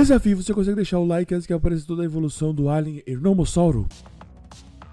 Desafio, você consegue deixar o like antes que apareça toda a evolução do Alien Hernomossauro?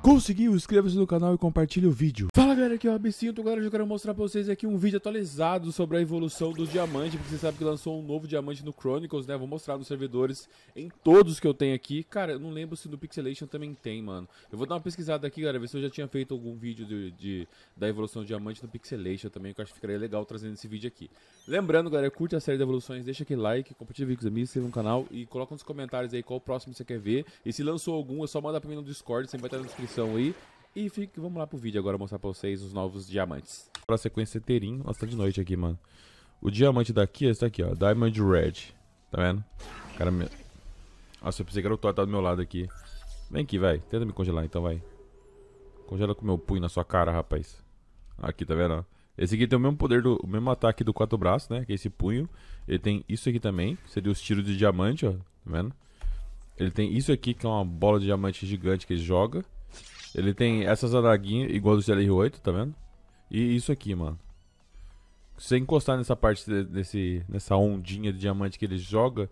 Conseguiu? Inscreva-se no canal e compartilhe o vídeo. Fala galera, aqui é o Rabicinto. Agora eu quero mostrar pra vocês aqui um vídeo atualizado sobre a evolução dos diamantes, porque você sabe que lançou um novo diamante no Chronicles, né? Vou mostrar nos servidores em todos que eu tenho aqui. Cara, eu não lembro se no Pixelation também tem, mano. Eu vou dar uma pesquisada aqui, galera, ver se eu já tinha feito algum vídeo de, de da evolução do diamante no Pixelation também, que eu acho que ficaria legal trazendo esse vídeo aqui. Lembrando, galera, curte a série de evoluções, deixa aquele like, compartilha o vídeo com os amigos, inscreva no canal e coloca nos comentários aí qual o próximo você quer ver. E se lançou algum, é só mandar pra mim no Discord, sempre vai estar na descrição aí. E fique, vamos lá pro vídeo agora mostrar pra vocês os novos diamantes. Pra sequência inteirinho, nossa, tá de noite aqui, mano. O diamante daqui, esse daqui, ó, Diamond Red. Tá vendo? Cara, me... Nossa, eu pensei que era o Thor tá do meu lado aqui. Vem aqui, vai. Tenta me congelar então, vai. Congela com meu punho na sua cara, rapaz. Aqui, tá vendo? Esse aqui tem o mesmo poder, do, o mesmo ataque do quatro braços, né? Que é esse punho. Ele tem isso aqui também, seria os tiros de diamante, ó. Tá vendo? Ele tem isso aqui, que é uma bola de diamante gigante que ele joga. Ele tem essas adaguinhas, igual do GLR8, tá vendo? E isso aqui, mano. Se você encostar nessa parte, desse, nessa ondinha de diamante que ele joga,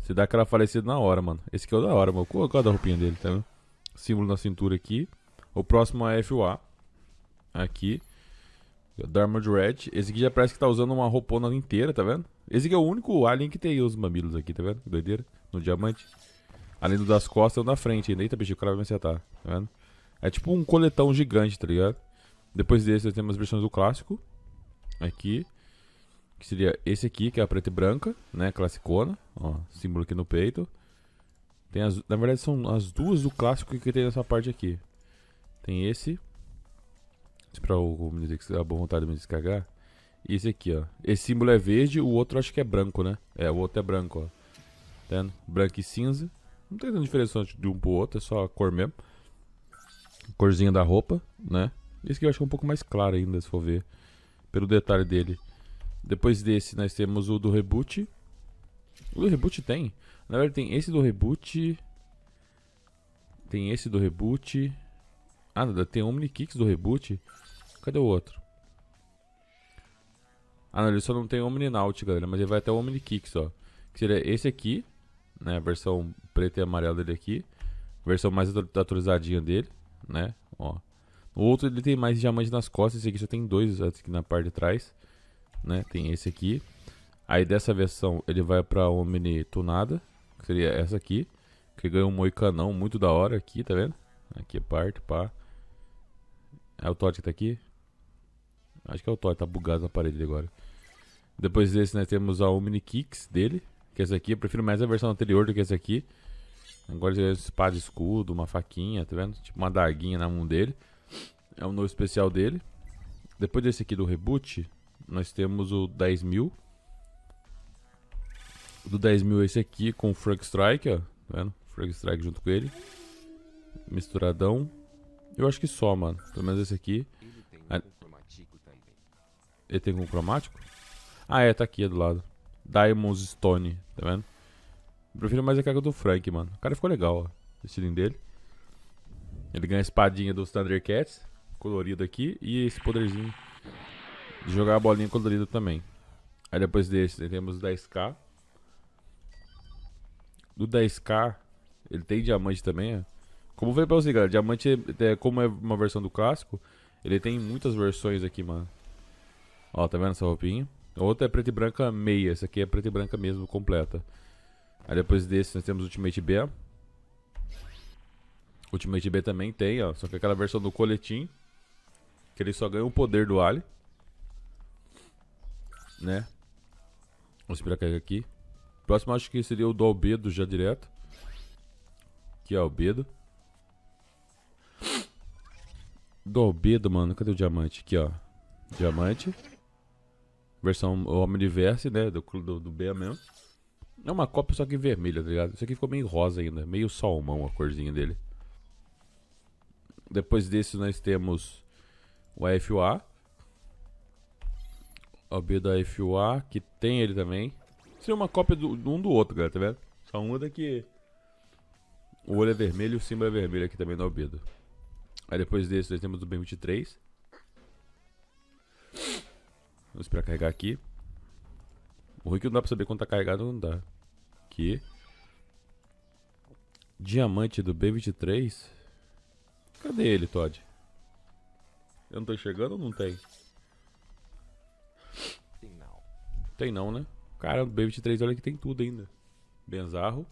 você dá aquela falecida na hora, mano. Esse aqui é o da hora, mano. Qual é da roupinha dele, tá vendo? Símbolo na cintura aqui. O próximo é FUA. Aqui. Darmored Red. Esse aqui já parece que tá usando uma roupona inteira, tá vendo? Esse aqui é o único alien que tem os mamilos aqui, tá vendo? doideira. No diamante. Além do das costas, é o da frente ainda. Eita, bicho, o cara vai me acertar, tá vendo? É tipo um coletão gigante, tá ligado? Depois desse eu tenho umas versões do clássico. Aqui. Que seria esse aqui, que é a preta e branca, né? Classicona. Ó, símbolo aqui no peito. Tem as, na verdade são as duas do clássico que tem nessa parte aqui. Tem esse. Esse pra o, o que a boa vontade do me descagar. E esse aqui, ó. Esse símbolo é verde, o outro acho que é branco, né? É, o outro é branco, ó. Tá vendo? Branco e cinza. Não tem tanta diferença de um pro outro, é só a cor mesmo corzinha da roupa, né? Esse aqui eu acho é um pouco mais claro ainda, se for ver, pelo detalhe dele. Depois desse, nós temos o do reboot. O do reboot tem. Na verdade, tem esse do reboot. Tem esse do reboot. Ah, nada, tem Omni Kicks do reboot. Cadê o outro? Ah, não, ele só não tem Omni Naut, galera, mas ele vai até o Omni Kicks, ó. Que seria esse aqui, né? A versão preta e amarela dele aqui. A versão mais atualizadinha dele né? Ó. O outro ele tem mais diamante nas costas, esse aqui só tem dois aqui na parte de trás, né? Tem esse aqui. Aí dessa versão ele vai pra Omni tunada, que seria essa aqui, que ganhou um moicanão muito da hora aqui, tá vendo? Aqui é parte, pá. É o Todd que tá aqui? Acho que é o Todd, tá bugado na parede agora. Depois desse, nós temos a Omni Kicks dele, que é essa aqui. Eu prefiro mais a versão anterior do que essa aqui. Agora ele é espada escudo, uma faquinha, tá vendo? Tipo uma darguinha na mão dele. É o novo especial dele. Depois desse aqui do reboot, nós temos o 10 mil. Do 10 mil é esse aqui com o Frag Strike, ó. Tá vendo? Frag Strike junto com ele. Misturadão. Eu acho que só, mano. Pelo menos esse aqui. Ele tem com ah, cromático? Ah, é, tá aqui é do lado. Diamond Stone, tá vendo? Eu prefiro mais a carga do Frank, mano. O cara ficou legal, ó. O estilinho dele. Ele ganha a espadinha dos Thundercats, colorido aqui, e esse poderzinho de jogar a bolinha colorida também. Aí depois desse, temos o 10k. Do 10k, ele tem diamante também, ó. Como eu falei pra vocês, galera, diamante, é, é, como é uma versão do clássico, ele tem muitas versões aqui, mano. Ó, tá vendo essa roupinha? Outra é preta e branca meia, essa aqui é preta e branca mesmo, completa. Aí depois desse nós temos Ultimate B. Ultimate B também tem, ó. Só que aquela versão do coletim. Que ele só ganha o poder do Ali. Né? Vamos esperar carregar aqui. Próximo acho que seria o do Albedo já direto. Que é Albedo. Do Albedo, mano. Cadê o diamante? Aqui, ó. Diamante. Versão Omniverse, né? Do, do, do B mesmo. É uma cópia só que vermelha, tá ligado? Isso aqui ficou meio rosa ainda, meio salmão a corzinha dele. Depois desse nós temos o AFUA. O B da FUA, que tem ele também. Seria é uma cópia do, um do outro, galera, tá vendo? Só muda que o olho é vermelho e o símbolo é vermelho aqui também no albedo. Aí depois desse nós temos o B23. Vamos esperar carregar aqui. O Rick não dá pra saber quanto tá carregado ou não dá aqui. Diamante do B23. Cadê ele, Todd? Eu não tô chegando ou não tem? Tem não. Tem não, né? Cara, o B23 olha que tem tudo ainda. Benzarro.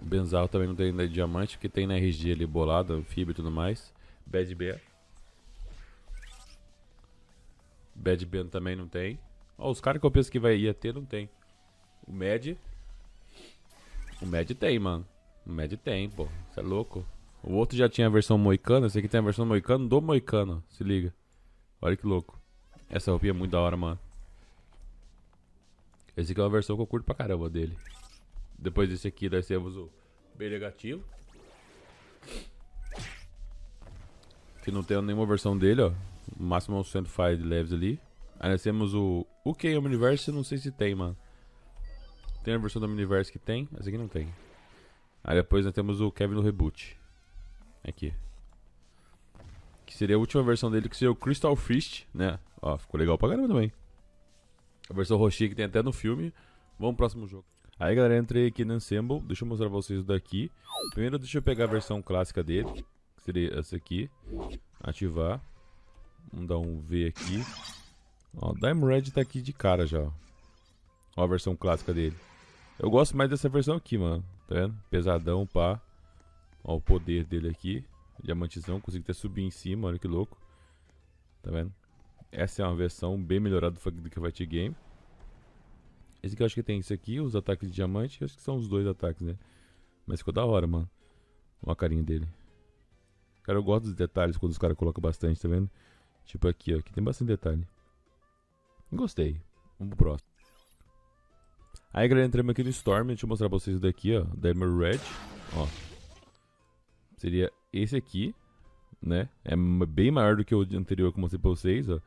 Benzarro também não tem ainda diamante, que tem na RG ali bolada, fibra e tudo mais. Bad B, Bad Ben também não tem os caras que eu penso que vai, ia ter, não tem. O Med. O Med tem, mano. O Med tem, pô. Você é louco. O outro já tinha a versão moicana. Esse aqui tem a versão moicana do moicano. Se liga. Olha que louco. Essa roupinha é muito da hora, mano. Esse aqui é uma versão que eu curto pra caramba dele. Depois desse aqui, nós temos o B negativo. Que não tem nenhuma versão dele, ó. O máximo é um 105 leves ali. Aí nós temos o. O que? O Não sei se tem, mano. Tem a versão do Omniverse que tem? Essa aqui não tem. Aí depois nós temos o Kevin no Reboot. Aqui. Que seria a última versão dele, que seria o Crystal Fist, né? Ó, ficou legal pra caramba também. A versão roxinha que tem até no filme. Vamos pro próximo jogo. Aí galera, entrei aqui no Ensemble. Deixa eu mostrar pra vocês o daqui. Primeiro deixa eu pegar a versão clássica dele. Que seria essa aqui. Ativar. Vamos dar um V aqui. Ó, Dime Red tá aqui de cara já. Ó a versão clássica dele. Eu gosto mais dessa versão aqui, mano. Tá vendo? Pesadão, pá. Ó o poder dele aqui. Diamantezão, Consigo até subir em cima. Olha que louco. Tá vendo? Essa é uma versão bem melhorada do que vai game. Esse aqui eu acho que tem isso aqui. Os ataques de diamante. acho que são os dois ataques, né? Mas ficou da hora, mano. Olha a carinha dele. Cara, eu gosto dos detalhes quando os caras colocam bastante, tá vendo? Tipo aqui, ó. Aqui tem bastante detalhe. Gostei. Vamos pro próximo. Aí, galera, entramos aqui no Storm. Deixa eu mostrar pra vocês daqui, ó. Da Emerald Red. Ó. Seria esse aqui, né? É bem maior do que o anterior que eu mostrei pra vocês, ó.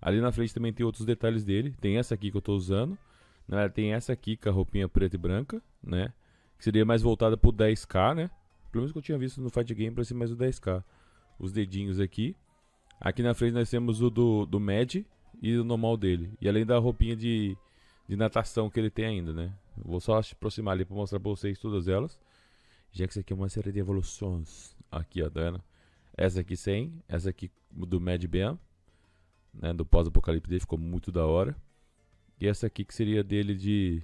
Ali na frente também tem outros detalhes dele. Tem essa aqui que eu tô usando. Né? Tem essa aqui com a roupinha preta e branca, né? Que seria mais voltada pro 10k, né? Pelo menos que eu tinha visto no Fight Game, parece mais o 10k. Os dedinhos aqui. Aqui na frente nós temos o do, do Mad, e o normal dele. E além da roupinha de, de natação que ele tem ainda, né? Vou só aproximar ali para mostrar para vocês todas elas. Já que isso aqui é uma série de evoluções. Aqui, ó, tá vendo? Essa aqui sem, essa aqui do Mad Ben, né, do pós-apocalipse dele, ficou muito da hora. E essa aqui que seria dele de...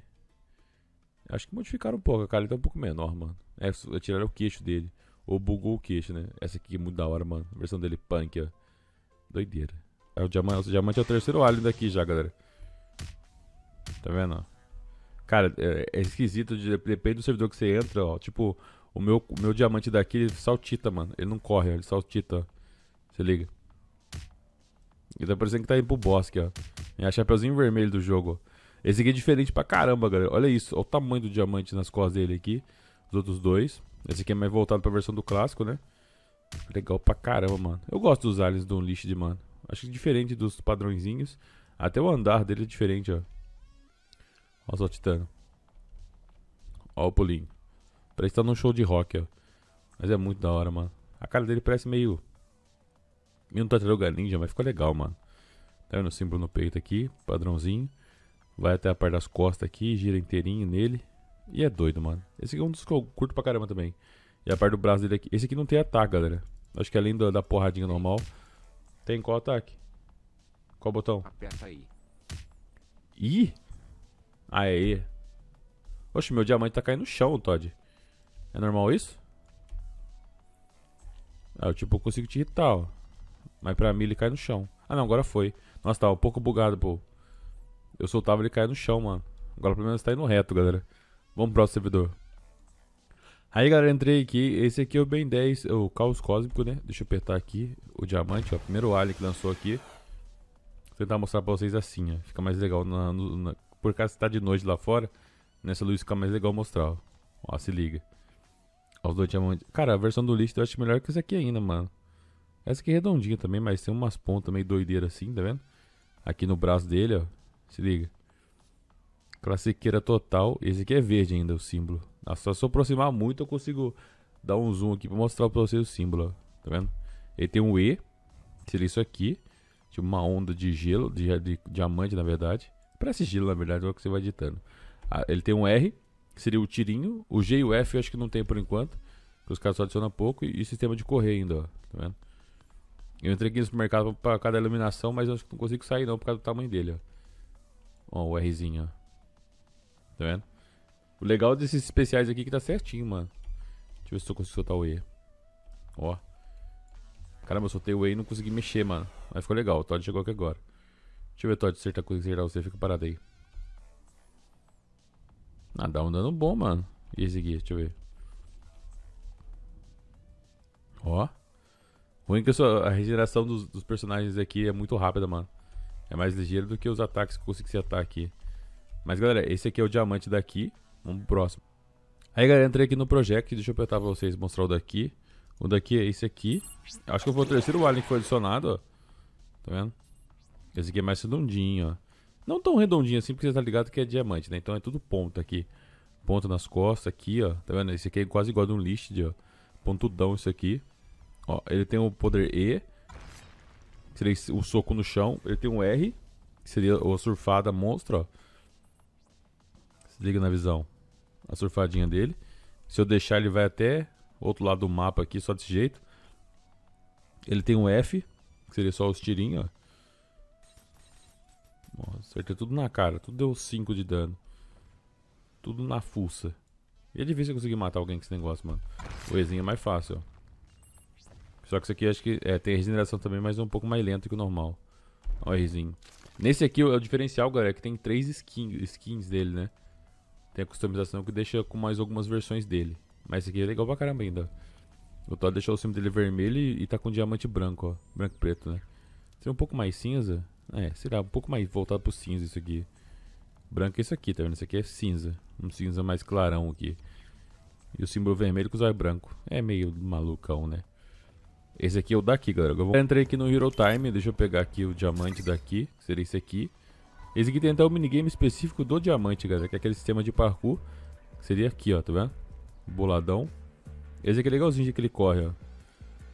Acho que modificaram um pouco, a cara tá um pouco menor, mano. É, é, tiraram o queixo dele. Ou bugou o queixo, né? Essa aqui é muito da hora, mano. A versão dele punk, ó. Doideira. É o diamante. O diamante é o terceiro alien daqui já, galera. Tá vendo? Cara, é, é esquisito. De, depende do servidor que você entra, ó. Tipo, o meu, o meu diamante daqui, ele saltita, mano. Ele não corre, ele saltita. Se liga. Ele tá parecendo que tá indo pro bosque, ó. É a chapeuzinho vermelho do jogo, ó. Esse aqui é diferente pra caramba, galera. Olha isso, olha o tamanho do diamante nas costas dele aqui. Os outros dois. Esse aqui é mais voltado pra versão do clássico, né? Legal pra caramba, mano. Eu gosto dos aliens do Unleashed, mano. Acho que diferente dos padrõezinhos. Até o andar dele é diferente, ó. Ó o Titano. Ó o pulinho. Parece que tá num show de rock, ó. Mas é muito da hora, mano. A cara dele parece meio... Meio um tartaruga ninja, mas ficou legal, mano. Tá vendo o símbolo no peito aqui, padrãozinho. Vai até a parte das costas aqui, gira inteirinho nele. E é doido, mano. Esse aqui é um dos que eu curto pra caramba também. E a parte do braço dele aqui. Esse aqui não tem ataque, galera. Acho que além da, da porradinha normal, tem qual ataque? Qual botão? Aperta aí. I? Aê. Oxe, meu diamante tá caindo no chão, Todd. É normal isso? Ah, eu tipo, eu consigo te irritar, ó. Mas pra mim ele cai no chão. Ah não, agora foi. Nossa, tava um pouco bugado, pô. Eu soltava ele cair no chão, mano. Agora pelo menos tá indo reto, galera. Vamos pro próximo servidor. Aí galera, entrei aqui, esse aqui é o Ben 10, é o caos cósmico, né? Deixa eu apertar aqui, o diamante, ó, primeiro alien que lançou aqui. Vou tentar mostrar pra vocês assim, ó, fica mais legal, na, na, por causa que tá de noite lá fora, nessa luz fica mais legal mostrar, ó. Ó, se liga. Ó, os dois diamantes. Cara, a versão do lixo eu acho melhor que essa aqui ainda, mano. Essa aqui é redondinha também, mas tem umas pontas meio doideiras assim, tá vendo? Aqui no braço dele, ó. Se liga. Classiqueira total. Esse aqui é verde ainda, o símbolo. Ah, só se eu aproximar muito, eu consigo dar um zoom aqui pra mostrar pra vocês o símbolo. Ó. Tá vendo? Ele tem um E. Seria isso aqui. Tipo uma onda de gelo, de, de diamante, na verdade. Parece gelo, na verdade, é o que você vai ditando. Ah, ele tem um R, que seria o tirinho. O G e o F eu acho que não tem por enquanto. Porque os caras só adicionam pouco. E, e sistema de correr ainda, ó. Tá vendo? Eu entrei aqui no supermercado pra cada iluminação, mas eu acho que não consigo sair não por causa do tamanho dele, ó. Ó, o Rzinho, ó. Tá vendo? O legal desses especiais aqui é que tá certinho, mano. Deixa eu ver se eu consigo soltar o E. Ó. Caramba, eu soltei o E e não consegui mexer, mano. Mas ficou legal. O Todd chegou aqui agora. Deixa eu ver, Todd, se acertar, acertar o C, fica parado aí. Ah, dá um dano bom, mano. E esse aqui, deixa eu ver. Ó. Ruim é que a regeneração dos, dos, personagens aqui é muito rápida, mano. É mais ligeiro do que os ataques que eu consegui acertar aqui. Mas galera, esse aqui é o diamante daqui. Vamos pro próximo. Aí galera, entrei aqui no Project, deixa eu apertar pra vocês mostrar o daqui. O daqui é esse aqui. Acho que foi o terceiro alien que foi adicionado, ó. Tá vendo? Esse aqui é mais redondinho, ó. Não tão redondinho assim, porque você tá ligado que é diamante, né? Então é tudo ponto aqui. Ponto nas costas aqui, ó. Tá vendo? Esse aqui é quase igual a um listed, ó. Pontudão isso aqui. Ó, ele tem o poder E. Que seria o soco no chão. Ele tem um R. Que seria o surfada monstro, ó desliga na visão a surfadinha dele. Se eu deixar, ele vai até outro lado do mapa aqui, só desse jeito. Ele tem um F, que seria só os tirinhos, ó. acertei tudo na cara, tudo deu 5 de dano. Tudo na fuça. E é difícil eu conseguir matar alguém com esse negócio, mano. O Ezinho é mais fácil, ó. Só que isso aqui acho que é, tem regeneração também, mas é um pouco mais lento que o normal. Ó, Rzinho. Nesse aqui é o diferencial, galera, é que tem três skins, skins dele, né? Tem a customização que deixa com mais algumas versões dele. Mas esse aqui é legal pra caramba ainda. O Todd deixou o cima dele vermelho e, e tá com diamante branco, ó. Branco e preto, né? Seria um pouco mais cinza? É, será um pouco mais voltado pro cinza isso aqui. Branco é isso aqui, tá vendo? Isso aqui é cinza. Um cinza mais clarão aqui. E o símbolo vermelho com o zóio branco. É meio malucão, né? Esse aqui é o daqui, galera. Eu vou... entrei aqui no Hero Time. Deixa eu pegar aqui o diamante daqui. Que seria esse aqui. Esse aqui tem até o um minigame específico do diamante, galera, que é aquele sistema de parkour. seria aqui, ó, tá vendo? Boladão. Esse aqui é legalzinho de que ele corre, ó.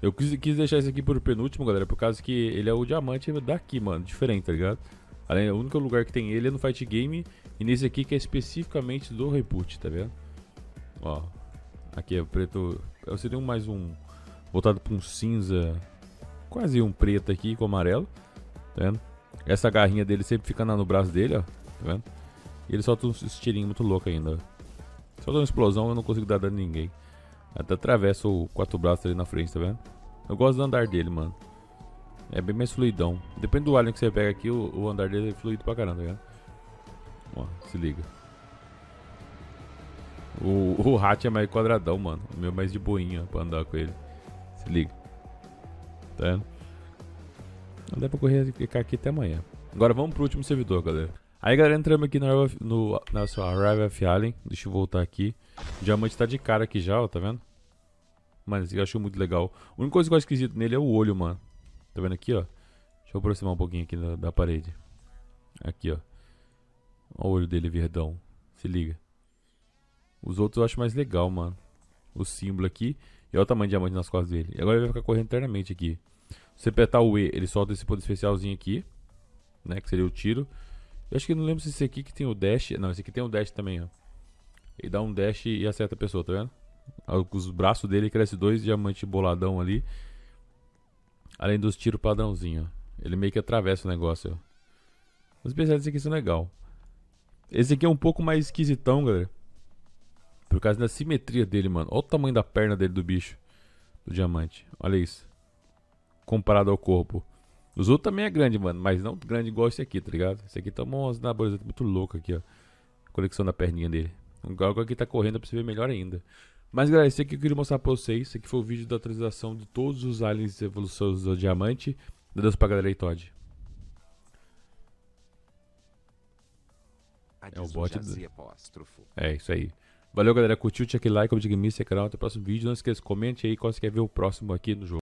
Eu quis, quis deixar esse aqui por penúltimo, galera, por causa que ele é o diamante daqui, mano. Diferente, tá ligado? Além, o único lugar que tem ele é no Fight Game e nesse aqui que é especificamente do reboot, tá vendo? Ó, aqui é o preto... Eu tem um mais um voltado pra um cinza, quase um preto aqui com amarelo, tá vendo? Essa garrinha dele sempre fica no braço dele, ó. Tá vendo? E ele solta uns tirinhos muito louco ainda. dá uma explosão eu não consigo dar dano em ninguém. Até atravessa o quatro braços ali na frente, tá vendo? Eu gosto do andar dele, mano. É bem mais fluidão. Depende do alien que você pega aqui, o, o andar dele é fluido pra caramba, tá ligado? Ó, se liga. O, o Hatch é mais quadradão, mano. O meu é mais de boinha pra andar com ele. Se liga. Tá vendo? Não dá pra correr e ficar aqui até amanhã. Agora vamos pro último servidor, galera. Aí, galera, entramos aqui na, no, nosso Arrive of Allen. Deixa eu voltar aqui. O diamante tá de cara aqui já, ó, tá vendo? Mano, esse eu acho muito legal. A única coisa que eu acho esquisito nele é o olho, mano. Tá vendo aqui, ó? Deixa eu aproximar um pouquinho aqui da, da parede. Aqui, ó. Olha o olho dele verdão. Se liga. Os outros eu acho mais legal, mano. O símbolo aqui. E olha o tamanho de diamante nas costas dele. E agora ele vai ficar correndo eternamente aqui você apertar o E, ele solta esse poder especialzinho aqui, né? Que seria o tiro. Eu acho que não lembro se esse aqui que tem o dash. Não, esse aqui tem o dash também, ó. Ele dá um dash e acerta a pessoa, tá vendo? Os braços dele cresce dois diamantes boladão ali. Além dos tiros padrãozinho, ó. Ele meio que atravessa o negócio, ó. Os especiais aqui são legal. Esse aqui é um pouco mais esquisitão, galera. Por causa da simetria dele, mano. Olha o tamanho da perna dele do bicho. Do diamante. Olha isso comparado ao corpo. Os outros também é grande, mano, mas não grande igual esse aqui, tá ligado? Esse aqui tá umas naborizantes muito louco aqui, ó. Conexão da perninha dele. O galgo aqui tá correndo pra você ver melhor ainda. Mas galera, esse aqui eu queria mostrar pra vocês. Esse aqui foi o vídeo da atualização de todos os aliens evoluções do diamante. Deus pra galera aí, Todd. É o bot. Do... É isso aí. Valeu, galera. Curtiu, tinha aquele like, como diga, canal. Até o próximo vídeo. Não esqueça, comente aí qual você quer ver o próximo aqui no jogo.